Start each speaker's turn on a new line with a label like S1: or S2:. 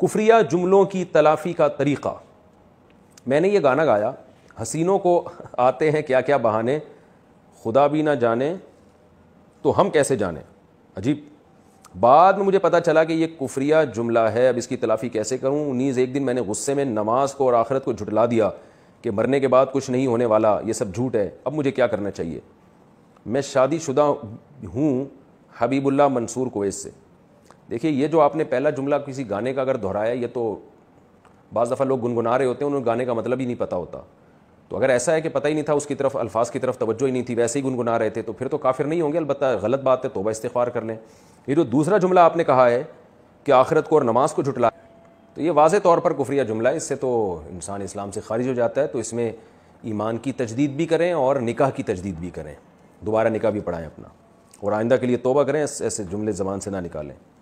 S1: कुफ्रिया जुमलों की तलाफ़ी का तरीक़ा मैंने ये गाना गाया हसीनों को आते हैं क्या क्या बहाने खुदा भी ना जाने तो हम कैसे जाने अजीब बाद में मुझे पता चला कि यह कुफ्रिया जुमला है अब इसकी तलाफ़ी कैसे करूं नीज़ एक दिन मैंने गुस्से में नमाज को और आखिरत को झुटला दिया कि मरने के बाद कुछ नहीं होने वाला ये सब झूठ है अब मुझे क्या करना चाहिए मैं शादीशुदा हूँ हबीबुल्ला मंसूर कोवैस से देखिए ये जो आपने पहला जुमला किसी गाने का अगर दोहराया ये तो बज़ दफ़ा लोग गुनगुना रहे होते हैं उन्हें गाने का मतलब ही नहीं पता होता तो अगर ऐसा है कि पता ही नहीं था उसकी तरफ अल्फाज की तरफ तवज्जो ही नहीं थी वैसे ही गुनगुना रहे थे तो फिर तो काफिर नहीं होंगे अलबत्त गलत बात है तोबा इस्तार कर लें ये जो दूसरा जुमला आपने कहा है कि आखिरत को और नमाज को झुटला तो ये वाज तौर पर कुफरिया जुमला है इससे तो इंसान इस्लाम से खारिज हो जाता है तो इसमें ईमान की तजदीद भी करें और निकाह की तजदीद भी करें दोबारा निकाह भी पढ़ाएँ अपना और आइंदा के लिए तोबा करें ऐसे जुमले ज़बान से ना निकालें